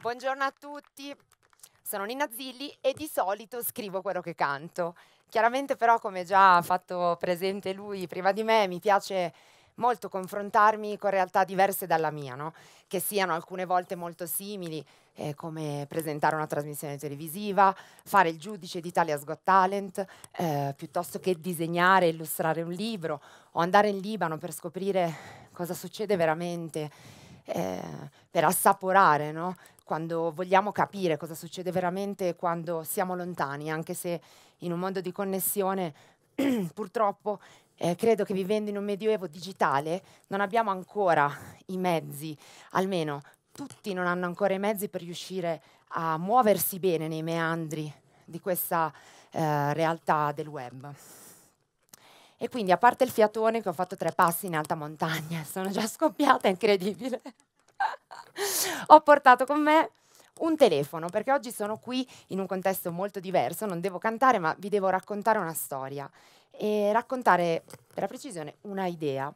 Buongiorno a tutti, sono Nina Zilli e di solito scrivo quello che canto. Chiaramente però, come già ha fatto presente lui prima di me, mi piace molto confrontarmi con realtà diverse dalla mia, no? che siano alcune volte molto simili, eh, come presentare una trasmissione televisiva, fare il giudice di Italia's Got Talent, eh, piuttosto che disegnare e illustrare un libro, o andare in Libano per scoprire cosa succede veramente, eh, per assaporare no? quando vogliamo capire cosa succede veramente quando siamo lontani, anche se in un mondo di connessione purtroppo eh, credo che vivendo in un medioevo digitale non abbiamo ancora i mezzi, almeno tutti non hanno ancora i mezzi per riuscire a muoversi bene nei meandri di questa eh, realtà del web. E quindi, a parte il fiatone che ho fatto tre passi in alta montagna, sono già scoppiata, è incredibile ho portato con me un telefono, perché oggi sono qui in un contesto molto diverso, non devo cantare, ma vi devo raccontare una storia e raccontare, per la precisione, una idea.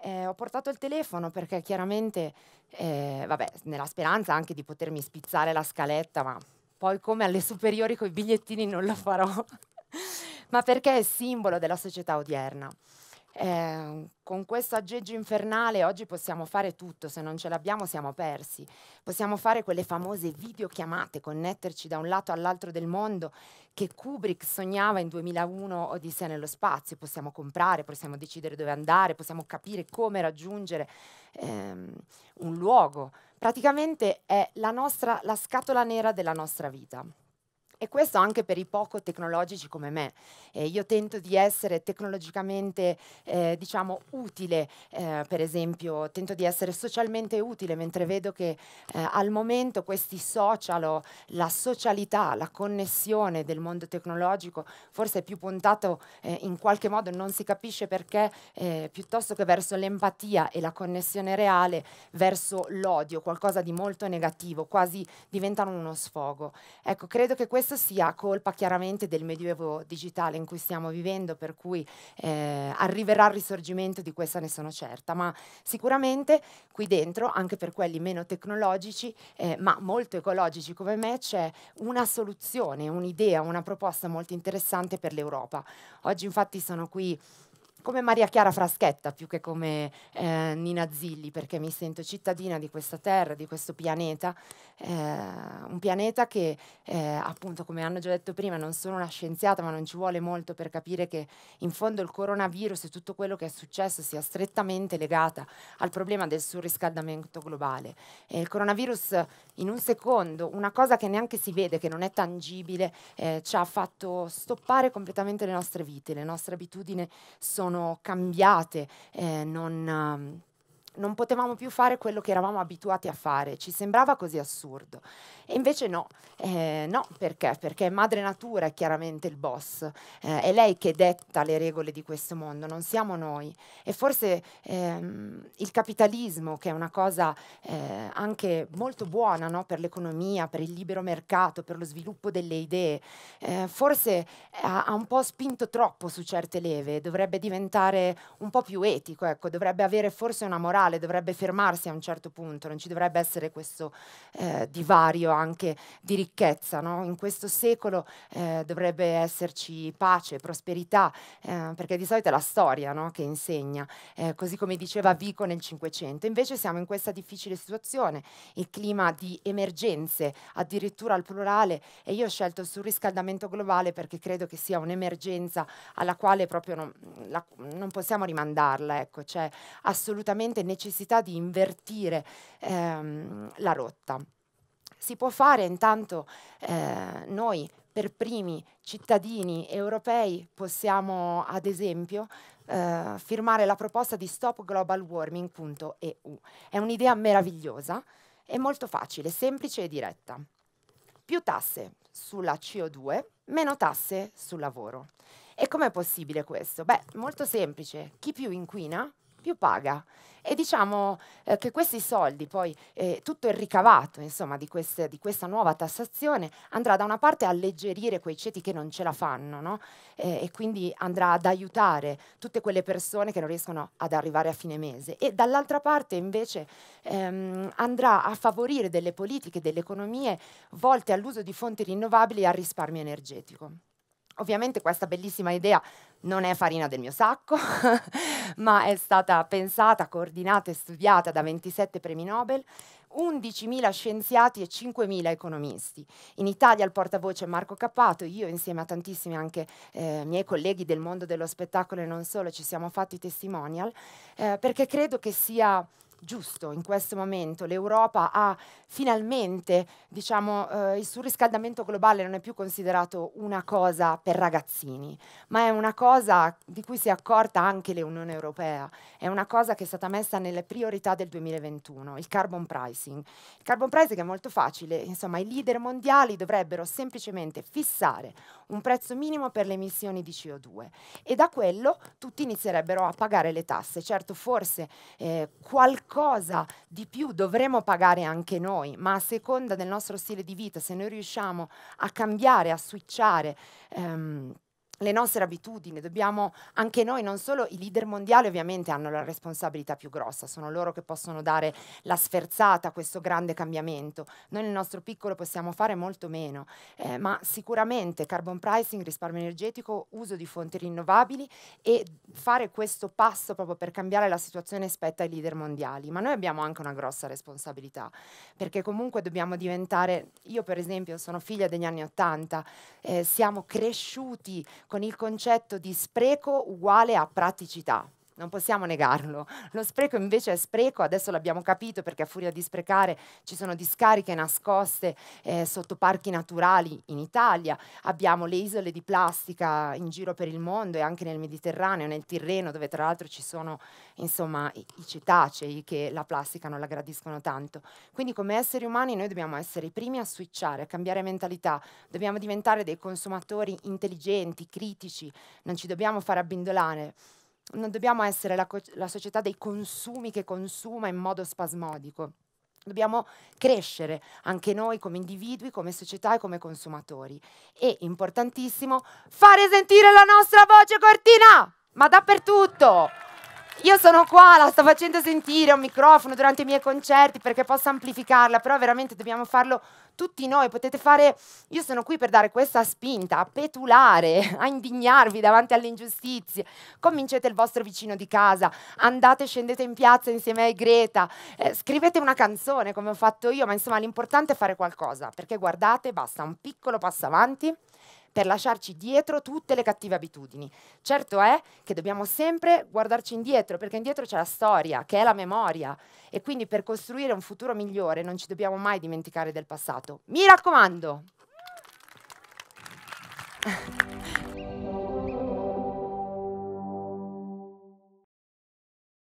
Eh, ho portato il telefono perché chiaramente, eh, vabbè, nella speranza anche di potermi spizzare la scaletta, ma poi come alle superiori con i bigliettini non lo farò, ma perché è simbolo della società odierna. Eh, con questo aggeggio infernale oggi possiamo fare tutto, se non ce l'abbiamo siamo persi. Possiamo fare quelle famose videochiamate, connetterci da un lato all'altro del mondo che Kubrick sognava in 2001 Odissea nello spazio. Possiamo comprare, possiamo decidere dove andare, possiamo capire come raggiungere ehm, un luogo. Praticamente è la, nostra, la scatola nera della nostra vita. E questo anche per i poco tecnologici come me. Eh, io tento di essere tecnologicamente, eh, diciamo, utile, eh, per esempio, tento di essere socialmente utile, mentre vedo che eh, al momento questi social o la socialità, la connessione del mondo tecnologico forse è più puntato eh, in qualche modo, non si capisce perché, eh, piuttosto che verso l'empatia e la connessione reale, verso l'odio, qualcosa di molto negativo, quasi diventano uno sfogo. Ecco, credo che questo questo sia colpa chiaramente del medioevo digitale in cui stiamo vivendo, per cui eh, arriverà il risorgimento, di questa ne sono certa, ma sicuramente qui dentro, anche per quelli meno tecnologici, eh, ma molto ecologici come me, c'è una soluzione, un'idea, una proposta molto interessante per l'Europa. Oggi infatti sono qui come Maria Chiara Fraschetta più che come eh, Nina Zilli, perché mi sento cittadina di questa terra, di questo pianeta, eh, un pianeta che eh, appunto come hanno già detto prima non sono una scienziata ma non ci vuole molto per capire che in fondo il coronavirus e tutto quello che è successo sia strettamente legata al problema del surriscaldamento globale. E il coronavirus in un secondo, una cosa che neanche si vede, che non è tangibile, eh, ci ha fatto stoppare completamente le nostre vite, le nostre abitudini sono sono cambiate, eh, non, non potevamo più fare quello che eravamo abituati a fare, ci sembrava così assurdo. E invece no, eh, no perché? Perché madre natura è chiaramente il boss, eh, è lei che detta le regole di questo mondo, non siamo noi. E forse ehm, il capitalismo, che è una cosa eh, anche molto buona no? per l'economia, per il libero mercato, per lo sviluppo delle idee, eh, forse ha, eh, ha, un po' spinto troppo su certe leve, dovrebbe diventare un po' più etico, ecco, dovrebbe avere forse una morale culturale dovrebbe fermarsi a un certo punto, non ci dovrebbe essere questo eh, divario anche di ricchezza. No? In questo secolo eh, dovrebbe esserci pace, prosperità, eh, perché di solito è la storia no? che insegna, eh, così come diceva Vico nel Cinquecento. Invece siamo in questa difficile situazione, il clima di emergenze, addirittura al plurale, e io ho scelto il surriscaldamento globale perché credo che sia un'emergenza alla quale proprio non, la, non possiamo rimandarla, ecco, cioè assolutamente necessaria necessità di invertire ehm, la rotta. Si può fare intanto eh, noi per primi cittadini europei possiamo ad esempio eh, firmare la proposta di stopglobalwarming.eu. È un'idea meravigliosa, è molto facile, semplice e diretta. Più tasse sulla CO2, meno tasse sul lavoro. E com'è possibile questo? Beh, molto semplice. Chi più inquina più paga. E diciamo eh, che questi soldi, poi eh, tutto il ricavato insomma, di, queste, di, questa nuova tassazione andrà da una parte a alleggerire quei ceti che non ce la fanno no? eh, e quindi andrà ad aiutare tutte quelle persone che non riescono ad arrivare a fine mese e dall'altra parte invece ehm, andrà a favorire delle politiche, delle economie volte all'uso di fonti rinnovabili e al risparmio energetico. Ovviamente questa bellissima idea non è farina del mio sacco, ma è stata pensata, coordinata e studiata da 27 premi Nobel, 11.000 scienziati e 5.000 economisti. In Italia il portavoce è Marco Cappato, io insieme a tantissimi anche eh, miei colleghi del mondo dello spettacolo e non solo ci siamo fatti testimonial, eh, perché credo che sia giusto in questo momento. L'Europa ha finalmente, diciamo, eh, il surriscaldamento globale non è più considerato una cosa per ragazzini, ma è una cosa di cui si è accorta anche l'Unione Europea. È una cosa che è stata messa nelle priorità del 2021, il carbon pricing. Il carbon pricing è molto facile, insomma, i leader mondiali dovrebbero semplicemente fissare un prezzo minimo per le emissioni di CO2 e da quello tutti inizierebbero a pagare le tasse. Certo, forse eh, qualcosa qualcosa di più dovremo pagare anche noi, ma a seconda del nostro stile di vita, se noi riusciamo a cambiare, a switchare, ehm, le nostre abitudini, dobbiamo anche noi, non solo i leader mondiali ovviamente hanno la responsabilità più grossa, sono loro che possono dare la sferzata a questo grande cambiamento, noi nel nostro piccolo possiamo fare molto meno, eh, ma sicuramente carbon pricing, risparmio energetico, uso di fonti rinnovabili e fare questo passo proprio per cambiare la situazione spetta ai leader mondiali, ma noi abbiamo anche una grossa responsabilità, perché comunque dobbiamo diventare, io per esempio sono figlia degli anni Ottanta, eh, siamo cresciuti con il concetto di spreco uguale a praticità non possiamo negarlo. Lo spreco invece è spreco, adesso l'abbiamo capito perché a furia di sprecare ci sono discariche nascoste eh, sotto parchi naturali in Italia, abbiamo le isole di plastica in giro per il mondo e anche nel Mediterraneo, nel Tirreno, dove tra l'altro ci sono insomma, i, i cetacei che la plastica non la gradiscono tanto. Quindi come esseri umani noi dobbiamo essere i primi a switchare, a cambiare mentalità, dobbiamo diventare dei consumatori intelligenti, critici, non ci dobbiamo far abbindolare non dobbiamo essere la, la società dei consumi che consuma in modo spasmodico. Dobbiamo crescere anche noi come individui, come società e come consumatori. E importantissimo, fare sentire la nostra voce cortina, ma dappertutto. Io sono qua, la sto facendo sentire, un microfono durante i miei concerti perché possa amplificarla, però veramente dobbiamo farlo tutti noi potete fare, io sono qui per dare questa spinta, a petulare, a indignarvi davanti alle ingiustizie, convincete il vostro vicino di casa, andate, scendete in piazza insieme a Greta, eh, scrivete una canzone come ho fatto io, ma insomma l'importante è fare qualcosa, perché guardate, basta un piccolo passo avanti per lasciarci dietro tutte le cattive abitudini. Certo è che dobbiamo sempre guardarci indietro, perché indietro c'è la storia, che è la memoria, e quindi per costruire un futuro migliore non ci dobbiamo mai dimenticare del passato. Mi raccomando!